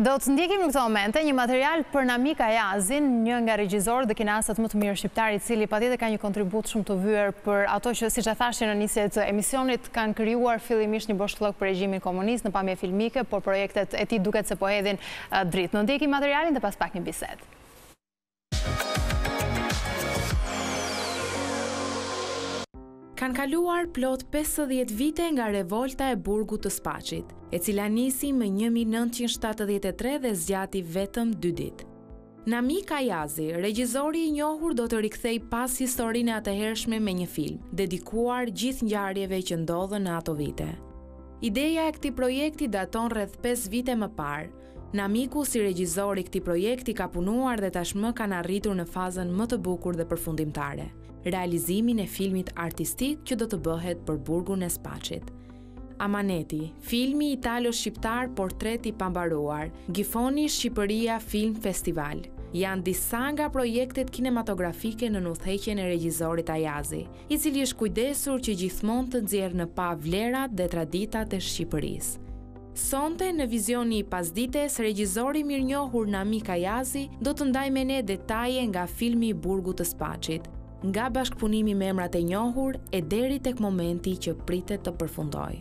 Do të ndjekim në këto omente, një material për Namika Jazin, një nga regjizorë dhe kinasët më të mirë shqiptari, cili pa tjetë ka një kontribut shumë të vyër për ato që, si që thashtë në të emisionit kanë kryuar fillimisht një boshklok për regjimin komunist në pamje filmike, por projektet e ti duket se po edhin eh, dritë. Në ndjekim materialin dhe pas pak një biset. kanë kaluar plot 50 vite nga revolta e burgu të spacit, e cila nisi më 1973 dhe zgjati vetëm 2 dit. Nami Kajazi, regjizori i njohur do të rikthej pas historinë atë hershme me një film, dedikuar gjithë njarjeve që ndodhën në ato vite. Ideja e këti projekti daton rrëth 5 vite më parë, Namiku si regjizori këti projekti ka punuar dhe tashmë kanë arritur në fazën më të bukur dhe përfundimtare realizimin e filmit artistik që do të bëhet për burgun e spacit. Amaneti, filmi italo-shqiptar portreti pambaruar, gifoni Shqipëria Film Festival, janë disa nga projektet kinematografike në nëthejqen e regjizorit Ajazi, i cili është kujdesur që gjithmon të nëzjerë në pa vlerat dhe traditat e Shqipërisë. Sonte, në vizioni i pasdites, regjizori mirë njohur Nami Kajazi do të ndaj me ne detaje nga filmi Burgu të Spacit, nga bashkëpunimi me emrat e njohur e deri tek momenti që pritet të përfundoj.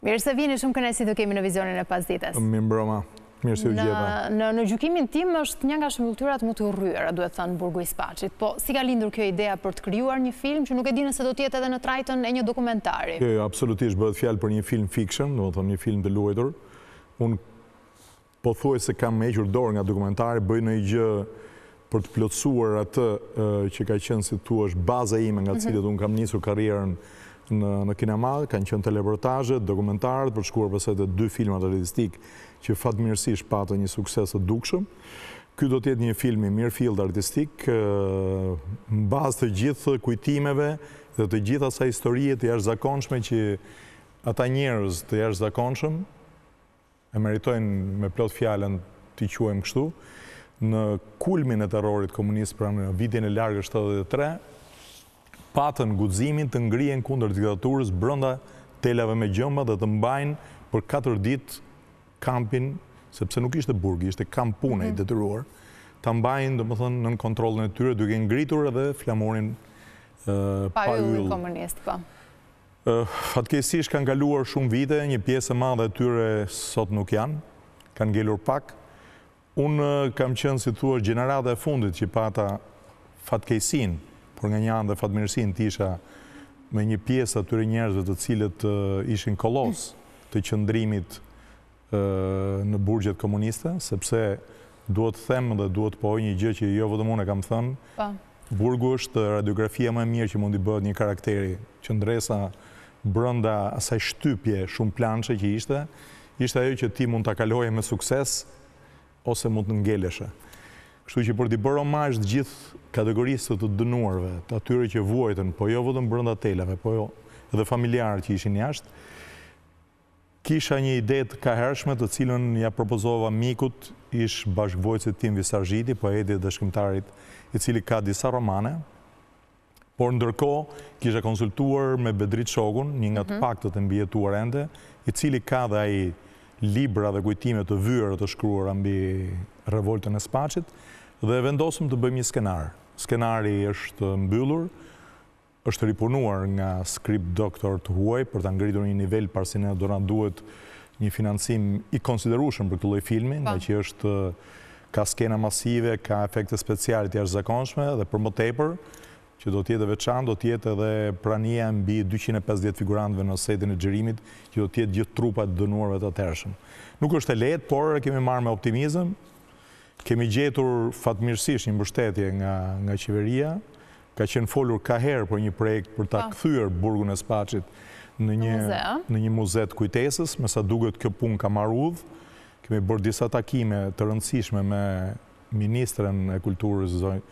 Mirë se vini, shumë kënaj si të kemi në vizionin e pas ditës. mirë broma, mirë u Në, në gjukimin tim është një nga shumullturat më të rryera, duhet thënë Burgu Ispacit. Po, si ka lindur kjo idea për të kryuar një film që nuk e dinë se do tjetë edhe në trajton e një dokumentari? Jo, jo, absolutisht, bëhet fjalë për një film fiction, do më një film të luajtur. Unë po thuaj se kam me eqër dorë nga dokumentari, bëjnë në i gjë për të plotësuar atë që ka qenë si tu është baza ime nga mhm. cilët unë kam njësur karierën në Kinamad, kanë qenë teleportajë, dokumentarët, përshkuar shkuar përse të dy filmat artistik artistikë që fatë mirësish patë një sukses të dukshëm. Ky do tjetë një film i mirë fil të artistikë, në bazë të gjithë kujtimeve dhe të gjithë asa historie të jashtë zakonshme që ata njerës të jashtë zakonshme, e meritojnë me plot fjallën të i quajmë kështu, në kulmin e terrorit komunistë pra në vitin e largë 73, patën guzimin të ngrien kunder diktaturës brënda telave me gjëmba dhe të mbajnë për 4 dit kampin, sepse nuk ishte burgi, ishte kampune i mhm. detyruar, të mbajnë dhe më thënë nën kontrolën e tyre duke ngritur edhe flamurin pa komunist, komunistë. Po. Fatkesish kanë galuar shumë vite, një pjesë ma dhe tyre sot nuk janë, kanë gelur pak. Unë kam qënë si thua gjenerat e fundit që pata fatkesin, por nga një anë dhe fatmirësin tisha me një pjesë atyre njerëzve të cilët ishin kolos të qëndrimit në burgjet komuniste, sepse duhet themë dhe duhet pojë një gjë që jo vëdhëm unë kam thënë, po. burgu është radiografia më mirë që mundi bëhet një karakteri, qëndresa brënda asaj shtypje shumë planëshe që ishte, ishte ajo që ti mund të kaloje me sukses, ose mund të ngeleshe. Kështu që për t'i bërë omajsh të gjithë kategorisë të të dënuarve, të atyre që vuajten, po jo vëdhën brënda televe, po jo edhe familjarë që ishin jashtë, kisha një ide të kahershme të cilën ja propozova mikut, ish bashkëvojtës e tim Visar Gjiti, po edhe dhe shkëmtarit i cili ka disa romane, Por ndërko, kisha konsultuar me Bedrit Shogun, një nga të mhm. paktët e mbjetuar ende, i cili ka dhe aji libra dhe kujtime të vyrë të shkruar ambi revoltën e spacit, dhe vendosëm të bëjmë një skenar. Skenari është mbyllur, është ripunuar nga skript doktor të huaj, për të ngritur një nivel parësine do në duhet një finansim i konsiderushëm për këtë loj filmin, po. dhe që është ka skena masive, ka efekte specialit i ashtë zakonshme, dhe për më tepër, që do tjetë veçan, do tjetë edhe prania mbi 250 figurantëve në setin e gjërimit, që do tjetë gjithë trupat dënuarve të tërshëm. Nuk është e letë, por kemi marrë me optimizëm, kemi gjetur fatmirësish një mbështetje nga, nga qeveria, ka qenë folur ka herë për një projekt për ta këthyër burgun e spacit në një, në një muzet kujtesës, me sa duket kjo pun ka marudhë, kemi bërë disa takime të rëndësishme me Ministren e Kulturës, Zonjë,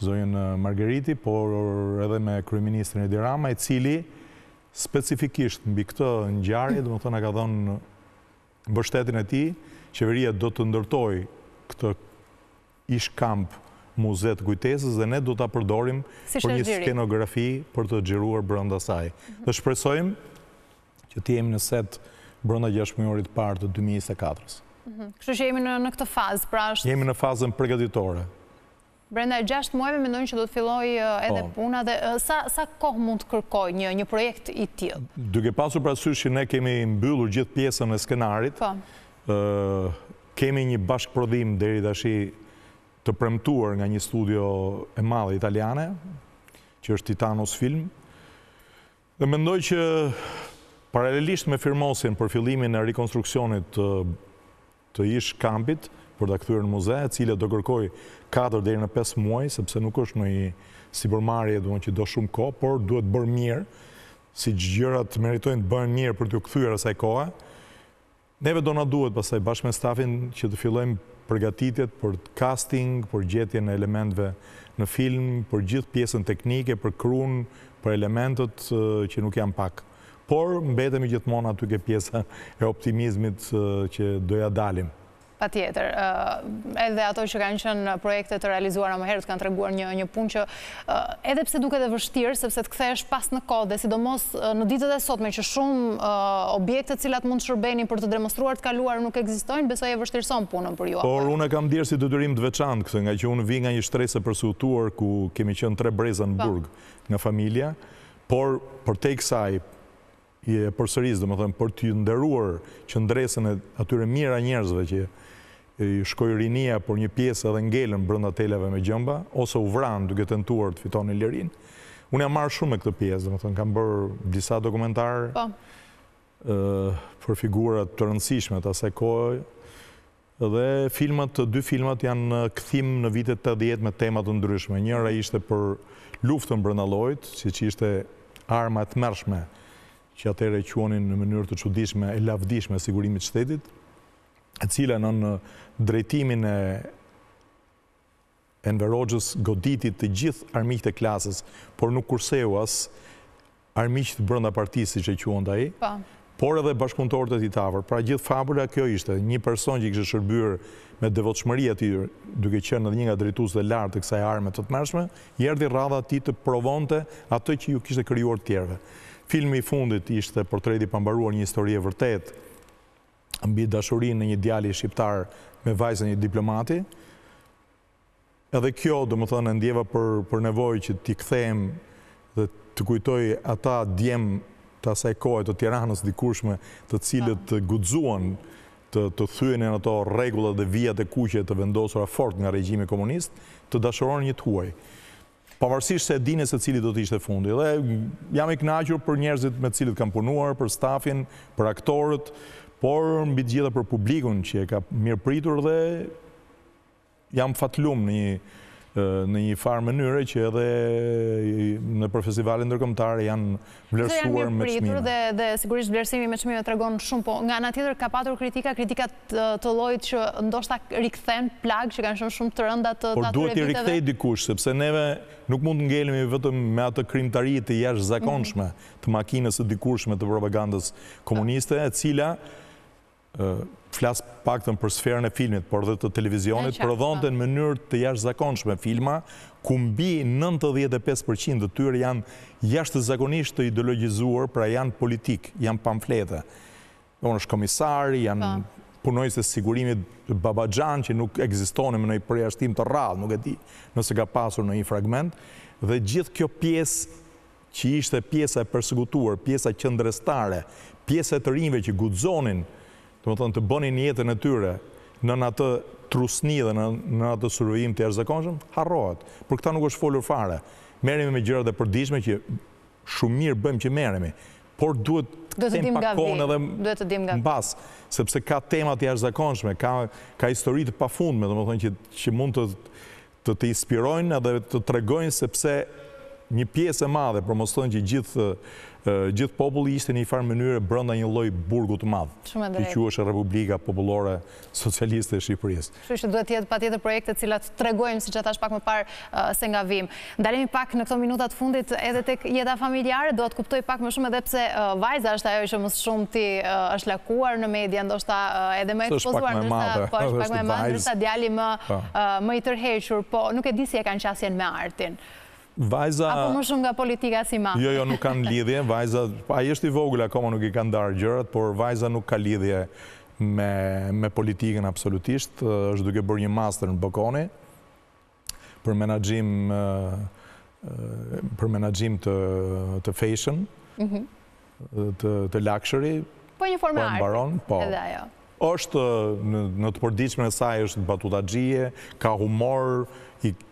zojën eh, Margeriti, por edhe me Kryeministrin e dirama, i cili specifikisht mbi këtë ngjarje, do të thonë ka dhënë mbështetjen e tij, qeveria do të ndërtoj këtë ish kamp muzet kujtesës dhe ne do ta përdorim për një skenografi për të xhiruar brenda saj. Dhe shpresojmë që të jemi në set brenda 6 partë parë të 2024-s. Mhm. Kështu që jemi në, në këtë fazë, pra është Jemi në fazën përgatitore. Brenda e gjasht muajve mendojnë që do të filloj edhe po. puna dhe sa kohë mund të kërkoj një projekt i tjilë? Duke pasur prasysh që ne kemi mbyllur gjithë pjesën e skenarit, po. kemi një bashkëprodhim dheri të të premtuar nga një studio e madhe italiane, që është Titanos Film, dhe mendoj që paralelisht me firmosin për fillimin e rekonstruksionit të ish kampit, për të këthyrë në muze, e do kërkoj 4 dhe në 5 muaj, sepse nuk është në i si përmarje, duon që do shumë ko, por duhet bërë mirë, si gjërat meritojnë të bërë mirë për të këthyrë asaj kohë. Neve do në duhet, pasaj bashkë me stafin, që të fillojmë përgatitjet për casting, për gjetje në elementve në film, për gjithë pjesën teknike, për krun, për elementet që nuk janë pak. Por, mbetemi gjithmonë aty ke pjesa e optimizmit që doja dalim. Pa tjetër, edhe ato që kanë qënë projekte të realizuar në më herë të kanë të reguar një pun që edhe pse duke dhe vështirë, sepse të kthesh pas në kod dhe sidomos në ditët e sot me që shumë objekte cilat mund të shërbenin për të demonstruar të kaluar nuk egzistojnë, besoj e vështirëson punën për ju. Por, unë e kam dirë si të dyrim të veçantë këtë nga që unë vi nga një shtrese përsutuar ku kemi qënë tre breza në po. burg nga familja, por për te i kësaj, e përsëris, dhe më thëmë, për të ndëruar që ndresën e atyre mira njerëzve që i shkoj rinia për një piesë edhe ngelen brënda televe me gjëmba, ose u vranë duke të nëtuar të fiton e lirin. Unë e marrë shumë me këtë piesë, dhe më thëmë, kam bërë disa dokumentarë po. për figurat të rëndësishme të ase kojë, dhe filmat, dy filmat janë këthim në vitet të djetë me temat të ndryshme. Njëra ishte për luftën brëndalojt, që që ishte armat mërshme që atëre e quonin në mënyrë të qudishme e lavdishme e sigurimit shtetit, e cila në në drejtimin e e në verogjës goditit të gjithë armikët e klasës, por nuk kurse as asë armikët brënda partisi që e që nda e, por edhe bashkëpunëtorët e titavër. Pra gjithë fabula kjo ishte, një person që i kështë shërbyrë me devotëshmëria të jyrë, duke qënë edhe një nga drejtus dhe lartë të kësaj arme të të mërshme, jerdi radha ti të provonte atë që ju kështë e të tjerve. Filmi i fundit ishte portreti pambaruar një historie vërtet mbi dashurin në një djali shqiptar me vajzën një diplomati. Edhe kjo, dhe më thënë, ndjeva për, për nevoj që t'i këthejm dhe të kujtoj ata djem të asaj kohë të tiranës dikushme të cilët të po. gudzuan të, të thyën e në to regullat dhe vijat e kuqe të vendosura fort nga regjimi komunist, të dashuron një të huaj pavarësisht se dinë se cili do të ishte fundi. Dhe jam i knaqur për njerëzit me të cilët kam punuar, për stafin, për aktorët, por mbi të gjitha për publikun që e ka mirëpritur dhe jam fatlum në një në një farë mënyre që edhe në profesivalin ndërkomtare janë vlerësuar me qmime. Dhe dhe sigurisht vlerësimi me qmime të regonë shumë, po nga nga tjetër ka patur kritika, kritikat të lojt që ndoshta rikëthen plagë që kanë shumë shumë të rënda të të viteve. Por duhet i rikëthej dikush, sepse neve nuk mund të ngelemi vetëm me atë krimtari të jash zakonshme mhm. të makines të dikushme të propagandës komuniste, e cila flas paktën për sferën e filmit, por dhe të televizionit, prodhonte po. në mënyrë të jashtëzakonshme filma, ku mbi 95% të tyre janë jashtëzakonisht të ideologizuar, pra janë politik, janë pamflete. Unë është komisari, janë po. punojës të sigurimit të babajan, që nuk egzistoni me në i përjashtim të rralë, nuk e di nëse ka pasur në i fragment, dhe gjithë kjo pjesë që ishte pjesa e pjesë pjesa qëndrestare, pjesa e të rinjve që gudzonin, dhe më thonë të bëni jetën e tyre në në të trusni dhe në në të surujim të jarëzakonshëm, harrohet. Për këta nuk është folur fare. Merimi me gjëra dhe përdishme që shumë mirë bëjmë që merimi, por duhet të tem pa kohën në bas, sepse ka temat jashtë ka, ka histori të pa fundme, dhe më thonë që, që mund të të të inspirojnë edhe të tregojnë sepse një piesë e madhe, për mos thënë që gjithë gjithë populli ishte një farë mënyre brënda një lojë burgut madhe. Shumë drejtë. Që që është Republika Populore Socialiste Shqipërisë. Shumë që duhet tjetë pa tjetër projekte cilat të tregojmë si që ta shpak më parë se nga vim. Ndalemi pak në këto minutat fundit edhe të jeta familjare, do të kuptoj pak më shumë edhe pse vajza është ajo ishë më shumë ti është lakuar në media, ndoshta edhe më ekspozuar po djali po. më i tërhequr, po nuk e e kanë qasjen me artin. Vajza... Apo më shumë nga politika si ma? Jo, jo, nuk kanë lidhje. Vajza, a jeshtë i vogla, akoma nuk i kanë darë gjërat, por vajza nuk ka lidhje me, me politikën absolutisht. është duke bërë një master në Bokoni për menagjim, për menagjim të, të fashion, mhm. të, të luxury. Po një formë po, arti, po. edhe ajo. Po, është në të përdiqme në saj është batuta gjie, ka humor,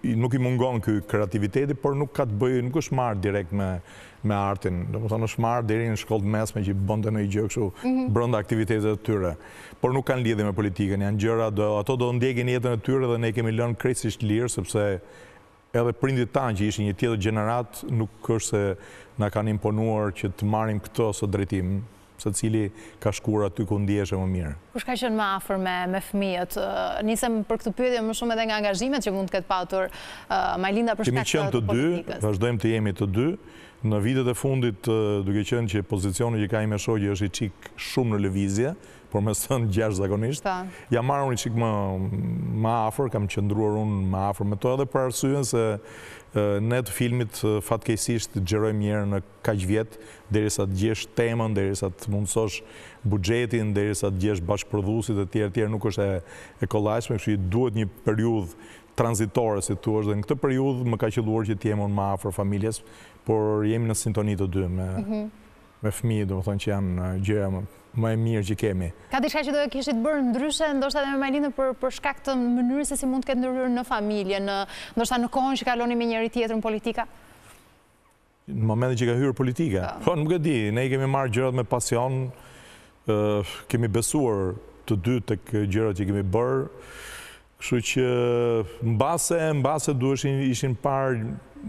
nuk i mungon këj kreativiteti, por nuk ka të bëjë, nuk është marrë direkt me artin. Dhe më thonë është marrë deri në shkollët mesme që i bënde në i gjëkshu mhm. brënda aktivitetet të tyre. Por nuk kanë lidhe me politikën, janë gjëra, ato do ndjegin jetën e tyre dhe ne kemi lënë krisisht lirë, sepse edhe prindit tanë që ishë një tjetë gjenerat, nuk është se na kanë imponuar që të marim këto së drejtim se cili ka shkura aty ku ndieshe më mirë. Kush ka qënë më afer me fëmijët? Nisem për këtë pyetje më shumë edhe nga angazhimet që mund të këtë patur, Majlinda për shkak të politikës. Kemi qënë të dy, vazhdojmë të jemi të dy, Në vitet e fundit, duke qënë që pozicionu që ka ime shogje është i qikë shumë në levizje, por me sënë gjash zakonisht, jam marrë unë i qikë më afer, kam qëndruar unë më afer me to edhe për arsujen se ne të filmit fatkejsisht gjerojmë njerë në kaq vjetë, deri sa të gjesh temën, deri sa të mundësosh bugjetin, deri sa të gjesh bashkëpërdhusit e tjerë tjerë nuk është e kolajshme, kështu i duhet një periudhë transitore, si tu është, dhe në këtë periudhë më ka qëlluar që t'jemon ma afrë familjes, por jemi në sintoni të dy me, mhm. me fmi, do më thonë që janë uh, gjëja më, më e mirë që kemi. Ka të që do e kishit bërë ndryshe, ndoshta dhe me majlinë për, për shkak të mënyrë se si mund të këtë ndryrë në familje, në, ndoshta në kohën që kaloni me njëri tjetër në politika? Në momentin që ka hyrë politika. Po. po, nuk e di, ne i kemi marrë gjërat me pasion, uh, kemi besuar të dy të gjërat që kemi bërë, Kështu që në base, në base duheshin, ishin parë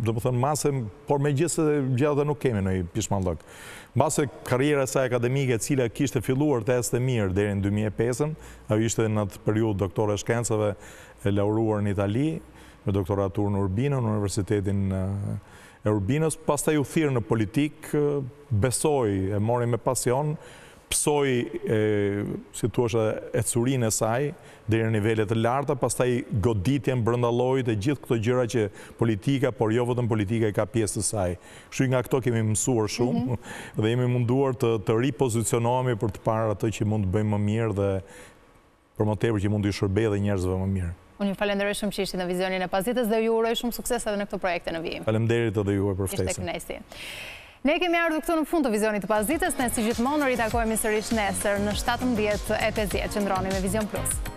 do më thënë masë, por me gjithë se gjithë dhe nuk kemi në i pishman lëkë. e karriera sa akademike cila kishte filluar të este mirë dherën 2005-ën, a ishte në atë periud doktore e lauruar në Itali, me doktoratur në Urbino, në Universitetin e Urbinos, pas të ju thirë në politikë, besoj e mori me pasionë, pësoj si e curin e saj dhe i nivellet të larta pas taj goditjen brëndalojt e gjithë këto gjyra që politika por jo vëtën politika i ka pjesë të saj shuji nga këto kemi mësuar shumë mhm. dhe jemi munduar të ripozicionohemi për të parë atë që mund të bëjmë më mirë dhe për më tepër që mund të i shërbej dhe njerëzve më mirë Unë ju falenderoj shumë që ishtë në vizionin e pazitës dhe ju uroj shumë suksesat në këto projekte në vijim Falenderit dhe ju për ftesën Ishte Ne kemi ardhë këtu në fund të vizionit të pasdites, ne si gjithmonë i sërish nesër në 17.50, që ndroni me Vision Plus.